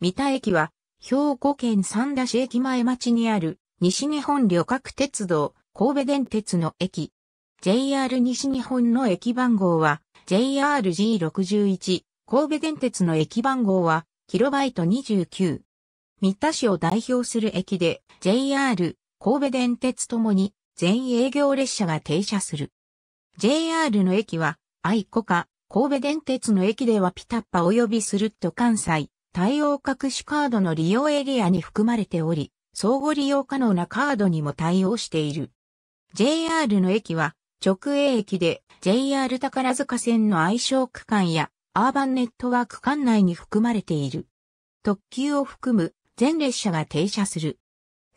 三田駅は、兵庫県三田市駅前町にある、西日本旅客鉄道、神戸電鉄の駅。JR 西日本の駅番号は、JRG61、神戸電鉄の駅番号は、キロバイト29。三田市を代表する駅で、JR、神戸電鉄ともに、全営業列車が停車する。JR の駅は、愛子か、神戸電鉄の駅ではピタッパ及びスルッと関西、対応各種カードの利用エリアに含まれており、相互利用可能なカードにも対応している。JR の駅は直営駅で JR 宝塚線の愛称区間やアーバンネットワーク管内に含まれている。特急を含む全列車が停車する。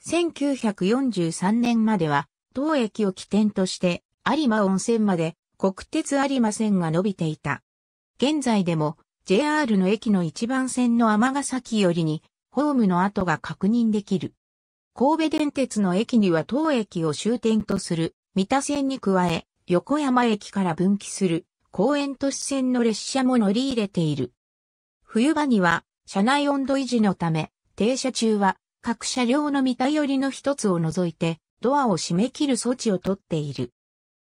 1943年までは当駅を起点として有馬温泉まで国鉄有馬線が伸びていた。現在でも JR の駅の一番線の尼崎よりに、ホームの跡が確認できる。神戸電鉄の駅には当駅を終点とする、三田線に加え、横山駅から分岐する、公園都市線の列車も乗り入れている。冬場には、車内温度維持のため、停車中は、各車両の三田寄りの一つを除いて、ドアを閉め切る措置をとっている。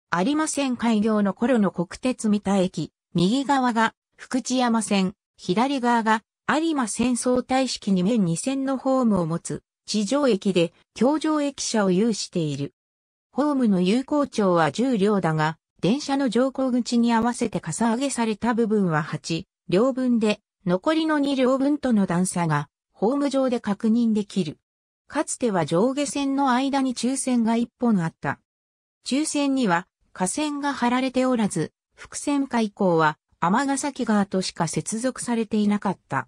ありません開業の頃の国鉄三田駅、右側が福知山線、左側が有馬戦争対式に面2線のホームを持つ地上駅で京上駅舎を有している。ホームの有効長は10両だが、電車の乗降口に合わせてかさ上げされた部分は8両分で、残りの2両分との段差がホーム上で確認できる。かつては上下線の間に抽線が1本あった。抽線には下線が張られておらず、伏線化以降はヶ崎川としか接続されていなかった。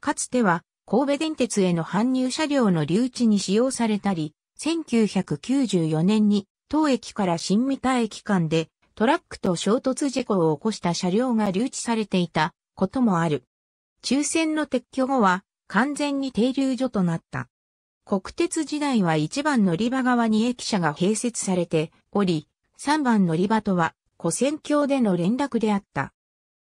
かつては、神戸電鉄への搬入車両の留置に使用されたり、1994年に当駅から新三田駅間でトラックと衝突事故を起こした車両が留置されていたこともある。抽選の撤去後は完全に停留所となった。国鉄時代は1番乗り場側に駅舎が併設されており、3番乗り場とは古戦橋での連絡であった。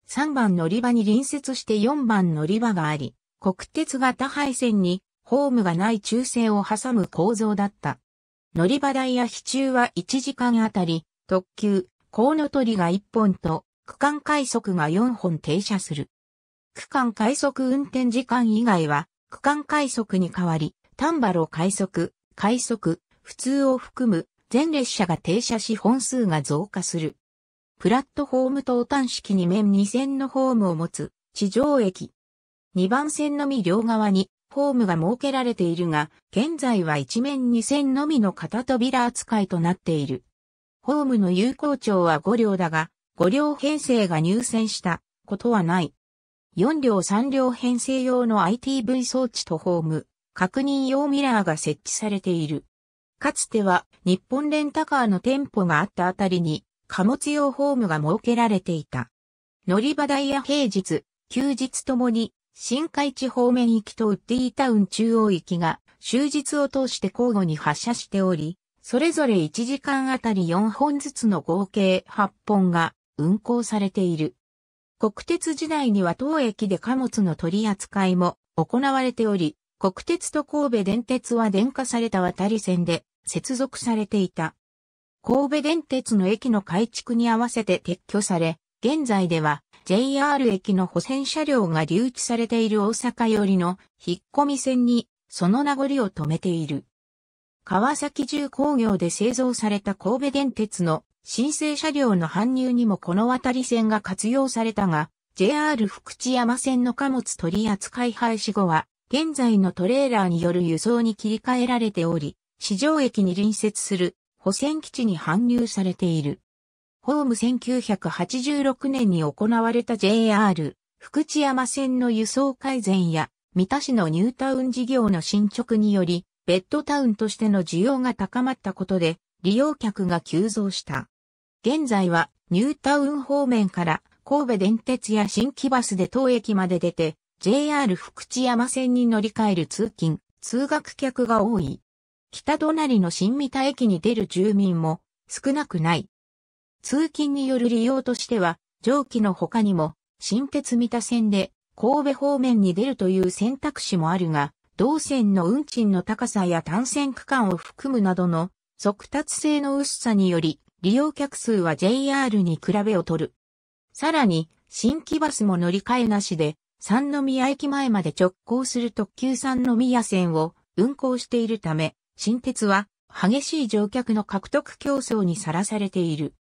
3番乗り場に隣接して4番乗り場があり、国鉄型配線にホームがない中線を挟む構造だった。乗り場台や支中は1時間あたり、特急、コウノトリが1本と、区間快速が4本停車する。区間快速運転時間以外は、区間快速に代わり、タンバロ快速、快速、普通を含む全列車が停車し本数が増加する。プラットホーム等端式2面2線のホームを持つ地上駅。2番線のみ両側にホームが設けられているが、現在は1面2線のみの片扉扱いとなっている。ホームの有効長は5両だが、5両編成が入線したことはない。4両3両編成用の ITV 装置とホーム、確認用ミラーが設置されている。かつては日本レンタカーの店舗があったあたりに貨物用ホームが設けられていた。乗り場台や平日、休日ともに、新海地方面行きとウッディタウン中央行きが、終日を通して交互に発車しており、それぞれ1時間あたり4本ずつの合計8本が運行されている。国鉄時代には当駅で貨物の取り扱いも行われており、国鉄と神戸電鉄は電化された渡り線で接続されていた。神戸電鉄の駅の改築に合わせて撤去され、現在では JR 駅の保線車両が留置されている大阪寄りの引っ込み線にその名残を止めている。川崎重工業で製造された神戸電鉄の申請車両の搬入にもこの渡り線が活用されたが、JR 福知山線の貨物取扱廃止後は、現在のトレーラーによる輸送に切り替えられており、市場駅に隣接する保線基地に搬入されている。ホーム1986年に行われた JR 福知山線の輸送改善や三田市のニュータウン事業の進捗により、ベッドタウンとしての需要が高まったことで、利用客が急増した。現在は、ニュータウン方面から神戸電鉄や新規バスで当駅まで出て、JR 福知山線に乗り換える通勤、通学客が多い。北隣の新三田駅に出る住民も少なくない。通勤による利用としては、上記の他にも、新鉄三田線で神戸方面に出るという選択肢もあるが、同線の運賃の高さや単線区間を含むなどの速達性の薄さにより、利用客数は JR に比べ劣る。さらに、新規バスも乗り換えなしで、三宮駅前まで直行する特急三宮線を運行しているため、新鉄は激しい乗客の獲得競争にさらされている。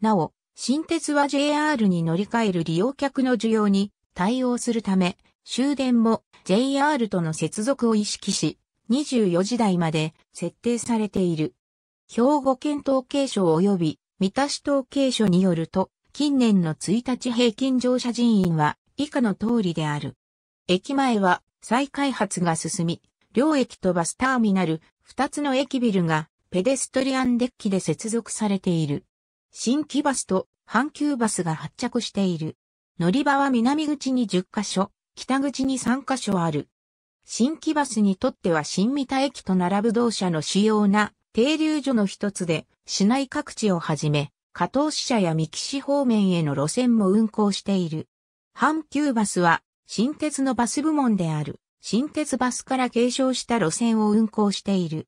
なお、新鉄は JR に乗り換える利用客の需要に対応するため、終電も JR との接続を意識し、24時台まで設定されている。兵庫県統計省及び三田市統計省によると、近年の1日平均乗車人員は以下の通りである。駅前は再開発が進み、両駅とバスターミナル、二つの駅ビルがペデストリアンデッキで接続されている。新規バスと阪急バスが発着している。乗り場は南口に10カ所、北口に3カ所ある。新規バスにとっては新三田駅と並ぶ同社の主要な停留所の一つで、市内各地をはじめ、加藤支社や三木市方面への路線も運行している。阪急バスは新鉄のバス部門である。新鉄バスから継承した路線を運行している。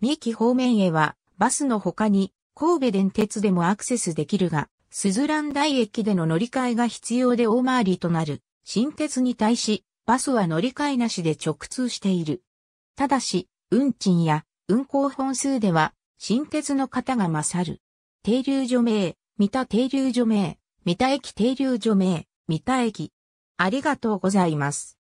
三木方面へは、バスの他に、神戸電鉄でもアクセスできるが、鈴蘭台駅での乗り換えが必要で大回りとなる。新鉄に対し、バスは乗り換えなしで直通している。ただし、運賃や運行本数では、新鉄の方が勝る。停留所名、三田停留所名、三田駅停留所名、三田駅。ありがとうございます。